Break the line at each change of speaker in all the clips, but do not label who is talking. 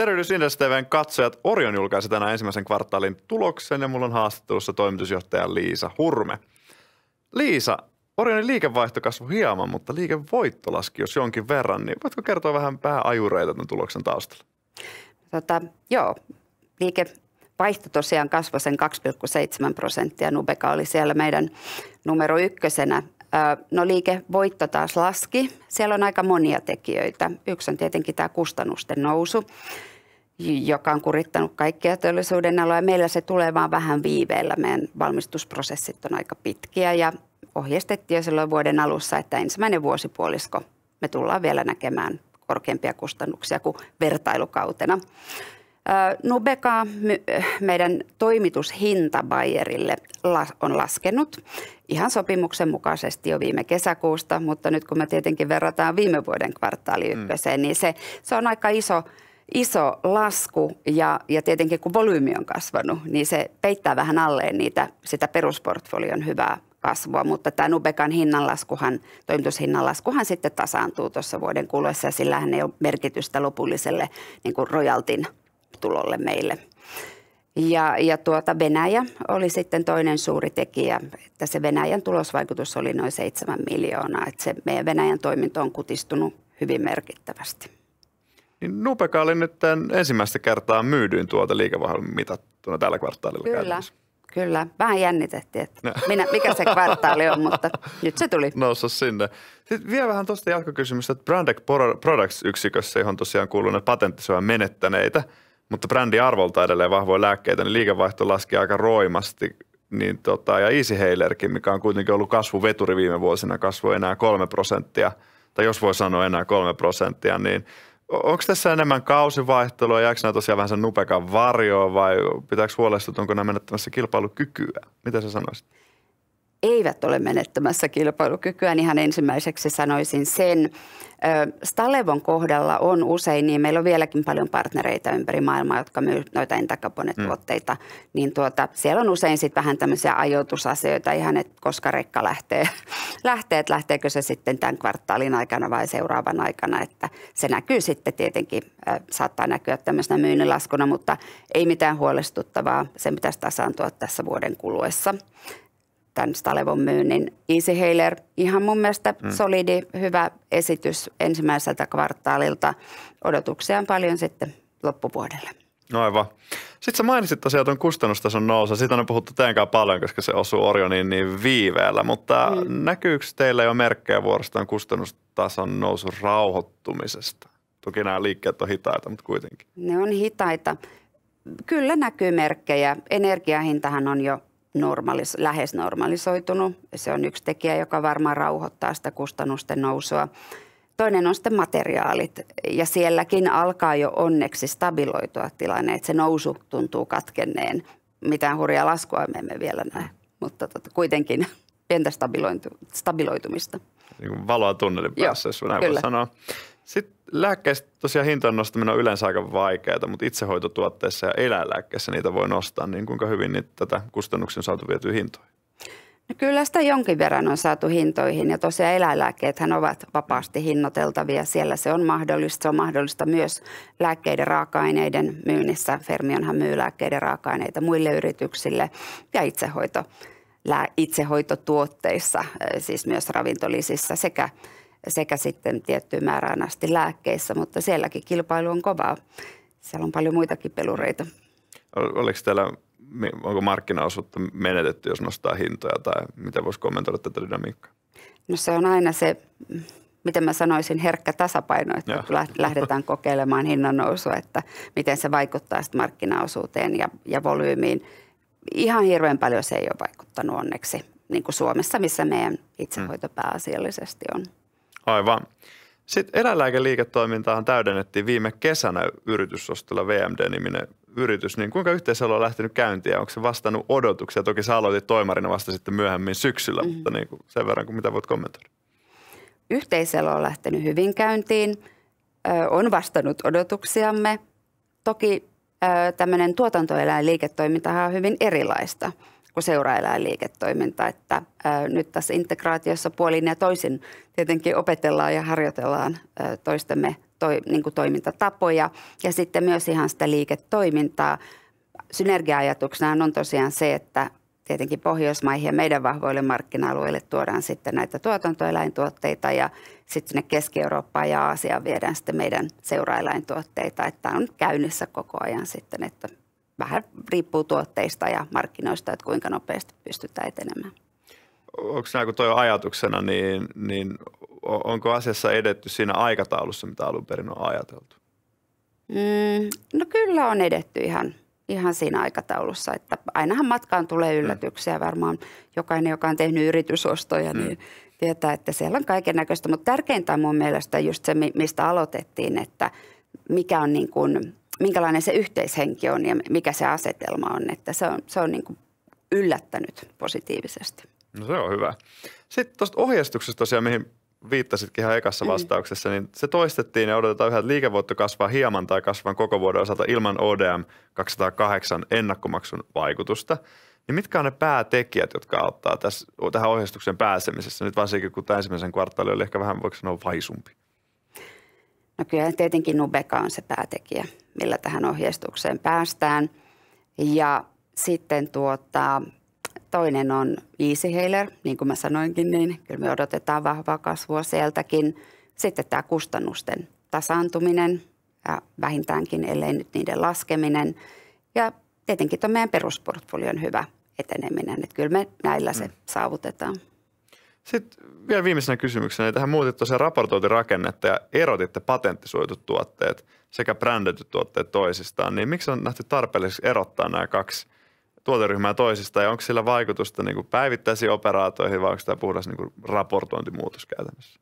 Tervehdys Indes TVn katsojat. Orion julkaisi tänään ensimmäisen kvartaalin tuloksen ja mulla on haastattelussa toimitusjohtaja Liisa Hurme. Liisa, Orionin liikevaihto kasvoi hieman, mutta liikevoitto laski jos jonkin verran, niin voitko kertoa vähän pääajureita tämän tuloksen taustalla?
Tota, joo, liikevaihto tosiaan kasvoi sen 2,7 prosenttia. Nubeka oli siellä meidän numero ykkösenä No liikevoitto taas laski. Siellä on aika monia tekijöitä. Yksi on tietenkin tämä kustannusten nousu, joka on kurittanut kaikkia teollisuuden aloja. Meillä se tulee vaan vähän viiveellä. Meidän valmistusprosessit on aika pitkiä ja ohjeistettiin jo silloin vuoden alussa, että ensimmäinen vuosipuolisko me tullaan vielä näkemään korkeampia kustannuksia kuin vertailukautena. Nubeka, no meidän toimitushinta Bayerille on laskenut ihan sopimuksen mukaisesti jo viime kesäkuusta, mutta nyt kun me tietenkin verrataan viime vuoden kvartaali mm. ykköseen, mm. niin se, se on aika iso, iso lasku ja, ja tietenkin kun volyymi on kasvanut, niin se peittää vähän alleen niitä, sitä perusportfolion hyvää kasvua, mutta tämä Nubekan hinnanlaskuhan, toimitushinnanlaskuhan sitten tasaantuu tuossa vuoden kuluessa ja sillähän ei ole merkitystä lopulliselle niin kuin rojaltin – tervetulolle meille. Ja, ja tuota Venäjä oli sitten toinen suuri tekijä, että se Venäjän tulosvaikutus oli noin 7 miljoonaa. Että se meidän Venäjän toiminto on kutistunut hyvin merkittävästi.
Niin Nupeka oli nyt tämän ensimmäistä kertaa myydyin tuote liikevaihdon mitattuna tällä kvartaalilla Kyllä.
Käytännössä. Kyllä, vähän jännitettiin, että
no. minä, mikä se kvartaali on, mutta nyt se tuli. Noussa sinne. Sitten vielä vähän tuosta jatkokysymystä, että Brandek Products-yksikössä, johon tosiaan kuuluu ne menettäneitä – mutta brändi arvolta edelleen vahvoja lääkkeitä, niin liikevaihto laski aika roimasti. Niin tota, ja Easy Hailerkin, mikä on kuitenkin ollut kasvuveturi viime vuosina, kasvoi enää kolme prosenttia, tai jos voi sanoa enää kolme prosenttia, niin onko tässä enemmän kausivaihtelua, jääkö nämä tosiaan vähän sen nupekan varjoa vai pitääkö huolestua, onko nämä menettämässä kilpailukykyä? Mitä sä sanoisit?
eivät ole menettämässä kilpailukykyä, niin ihan ensimmäiseksi sanoisin sen. Stalevon kohdalla on usein, niin meillä on vieläkin paljon partnereita ympäri maailmaa, jotka myy noita entakaponetuotteita, mm. niin tuota, siellä on usein sitten vähän tämmöisiä ajoitusasioita ihan, että koska rekka lähtee, lähtee, että lähteekö se sitten tämän kvartaalin aikana vai seuraavan aikana, että se näkyy sitten tietenkin, saattaa näkyä tämmöisenä myynnin laskuna, mutta ei mitään huolestuttavaa, se pitäisi tasaantua tässä vuoden kuluessa tämän Stalevon myynnin Easy Hailer. Ihan mun mielestä mm. solidi, hyvä esitys ensimmäiseltä kvartaalilta. Odotuksia on paljon sitten loppuvuodelle.
No aivan. Sitten sä mainitsit tosiaan tuon kustannustason nousu. Siitä on puhuttu teidän paljon, koska se osuu Orioniin niin viiveellä, mutta mm. näkyykö teillä jo merkkejä vuorostaan kustannustason nousu rauhoittumisesta? Toki nämä liikkeet on hitaita, mutta kuitenkin.
Ne on hitaita. Kyllä näkyy merkkejä. Energiahintahan on jo normalis, lähes normalisoitunut. Se on yksi tekijä, joka varmaan rauhoittaa sitä kustannusten nousua. Toinen on sitten materiaalit ja sielläkin alkaa jo onneksi stabiloitua tilanne, että se nousu tuntuu katkenneen. Mitään hurjaa laskua me emme vielä näe, mutta totta, kuitenkin pientä stabiloitumista.
Niin valoa tunnelin päässä, Joo, jos näin voi sanoa. Sitten lääkkeistä tosiaan hintojen nostaminen on yleensä aika vaikeaa, mutta itsehoitotuotteissa ja eläinlääkkeissä niitä voi nostaa, niin kuinka hyvin niitä, tätä kustannuksen saatu viety hintoihin?
No kyllä sitä jonkin verran on saatu hintoihin ja tosiaan eläinlääkkeethän ovat vapaasti hinnoiteltavia. Siellä se on mahdollista. Se on mahdollista myös lääkkeiden raaka-aineiden myynnissä. Fermionhan myy lääkkeiden raaka-aineita muille yrityksille ja itsehoito, itsehoitotuotteissa, siis myös ravintolisissä sekä sekä sitten tiettyyn määrään asti lääkkeissä, mutta sielläkin kilpailu on kovaa. Siellä on paljon muitakin pelureita.
Oliko täällä, onko markkinaosuutta menetetty, jos nostaa hintoja tai mitä voisi kommentoida tätä dynamiikkaa?
No se on aina se, miten mä sanoisin, herkkä tasapaino, että ja. lähdetään kokeilemaan hinnan nousua, että miten se vaikuttaa sitten markkinaosuuteen ja, ja volyymiin. Ihan hirveän paljon se ei ole vaikuttanut onneksi, niin kuin Suomessa, missä meidän mm. itsehoito pääasiallisesti on.
Aivan. Sitten eläinlääkeliiketoimintaahan täydennettiin viime kesänä yritysostolla VMD-niminen yritys. Niin kuinka yhteisöllä on lähtenyt käyntiin ja onko se vastannut odotuksia? Toki sä aloitit toimarina vasta sitten myöhemmin syksyllä, mm-hmm. mutta niin kuin sen verran kuin mitä voit kommentoida.
Yhteisöllä on lähtenyt hyvin käyntiin, ö, on vastannut odotuksiamme. Toki ö, tämmöinen tuotantoeläinliiketoimintahan on hyvin erilaista – kuin seuraeläinliiketoiminta. Että ää, nyt tässä integraatiossa puolin ja toisin tietenkin opetellaan ja harjoitellaan ää, toistemme toi, niin kuin toimintatapoja ja sitten myös ihan sitä liiketoimintaa. synergia on tosiaan se, että tietenkin Pohjoismaihin ja meidän vahvoille markkina-alueille tuodaan sitten näitä tuotantoeläintuotteita ja sitten sinne Keski-Eurooppaan ja Aasiaan viedään sitten meidän seuraeläintuotteita, että on käynnissä koko ajan sitten, että vähän riippuu tuotteista ja markkinoista, että kuinka nopeasti pystytään etenemään.
Onko nämä, kun tuo ajatuksena, niin, niin onko asiassa edetty siinä aikataulussa, mitä alun perin on ajateltu?
Mm, no kyllä on edetty ihan, ihan siinä aikataulussa, että ainahan matkaan tulee mm. yllätyksiä. Mm. Varmaan jokainen, joka on tehnyt yritysostoja, niin mm. niin tietää, että siellä on kaiken näköistä. Mutta tärkeintä on mun mielestä just se, mistä aloitettiin, että mikä on niin kuin minkälainen se yhteishenki on ja mikä se asetelma on. Että se on, se on niin kuin yllättänyt positiivisesti.
No se on hyvä. Sitten tuosta ohjeistuksesta tosiaan, mihin viittasitkin ihan ekassa mm. vastauksessa, mm. niin se toistettiin ja odotetaan yhä, että liikevuotto kasvaa hieman tai kasvaa koko vuoden osalta ilman ODM 208 ennakkomaksun vaikutusta. Niin mitkä on ne päätekijät, jotka auttaa tässä, tähän ohjeistuksen pääsemisessä, nyt varsinkin kun tämä ensimmäisen kvartaali oli ehkä vähän, voiko sanoa, vaisumpi?
No kyllä tietenkin Nubeka on se päätekijä millä tähän ohjeistukseen päästään. Ja sitten tuota, toinen on Easy Healer, niin kuin mä sanoinkin, niin kyllä me odotetaan vahvaa kasvua sieltäkin. Sitten tämä kustannusten tasaantuminen ja vähintäänkin, ellei nyt niiden laskeminen. Ja tietenkin tuo meidän perusportfolion hyvä eteneminen, että kyllä me näillä se mm. saavutetaan.
Sitten vielä viimeisenä kysymyksenä, että hän muutitte tosiaan raportointirakennetta ja erotitte patenttisuojatut tuotteet sekä brändätyt tuotteet toisistaan, niin miksi on nähty tarpeelliseksi erottaa nämä kaksi tuoteryhmää toisistaan ja onko sillä vaikutusta niin päivittäisiin operaatoihin vai onko tämä puhdas niin raportointimuutos käytännössä?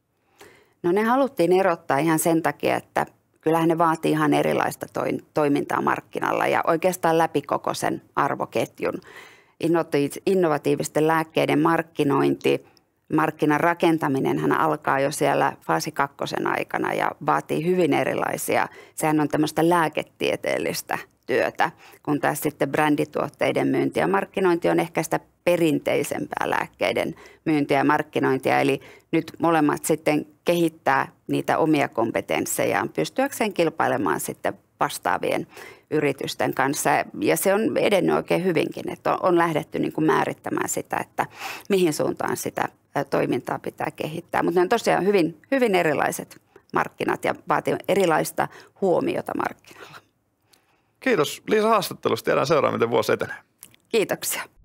No ne haluttiin erottaa ihan sen takia, että kyllähän ne vaatii ihan erilaista toimintaa markkinalla ja oikeastaan läpi koko sen arvoketjun. Innovatiivisten lääkkeiden markkinointi – markkinan rakentaminen hän alkaa jo siellä faasi kakkosen aikana ja vaatii hyvin erilaisia, sehän on tämmöistä lääketieteellistä työtä, kun taas sitten brändituotteiden myynti ja markkinointi on ehkä sitä perinteisempää lääkkeiden myyntiä ja markkinointia. Eli nyt molemmat sitten kehittää niitä omia kompetenssejaan pystyäkseen kilpailemaan sitten vastaavien yritysten kanssa. Ja se on edennyt oikein hyvinkin, että on, on lähdetty niin kuin määrittämään sitä, että mihin suuntaan sitä toimintaa pitää kehittää. Mutta ne on tosiaan hyvin, hyvin erilaiset markkinat ja vaatii erilaista huomiota markkinoilla.
Kiitos Liisa haastattelusta. Jäädään seuraamaan, miten vuosi etenee.
Kiitoksia.